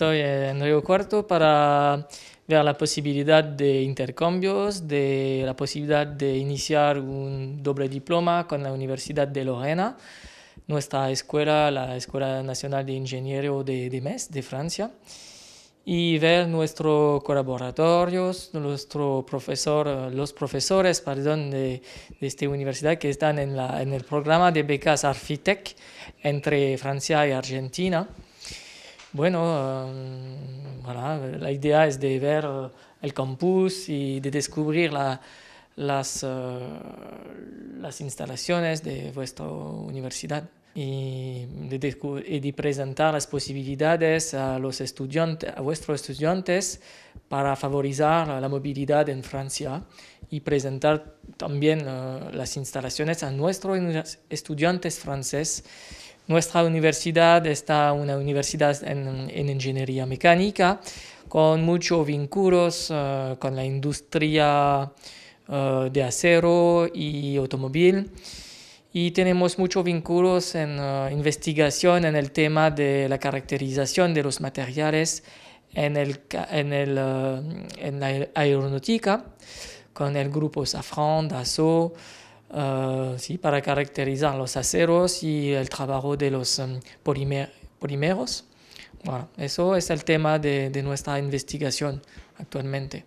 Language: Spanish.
Estoy en Río Cuarto para ver la posibilidad de intercambios, de la posibilidad de iniciar un doble diploma con la Universidad de Lorena, nuestra escuela, la Escuela Nacional de Ingenieros de, de MES de Francia, y ver nuestros colaboratorios, nuestro profesor, los profesores perdón, de, de, esta universidad que están en, en el programa de becas Arfitec entre Francia y Argentina. Bueno, um, la idea es de ver el campus y de descubrir las, uh, las instalaciones de vuestra universidad y de, y presentar las posibilidades a, los estudiantes, a vuestros estudiantes para favorizar la movilidad en Francia y presentar también uh, las instalaciones a nuestros estudiantes franceses nuestra universidad está una universidad en, ingeniería mecánica con muchos vínculos eh, con la industria eh, de acero y automóvil y tenemos muchos vínculos en eh, investigación en el tema de la caracterización de los materiales en, el, en, en la aeronáutica con el grupo Safran, Dassault, eh, sí, para caracterizar los aceros y el trabajo de los em, polímeros. eso es el tema de, de nuestra investigación actualmente.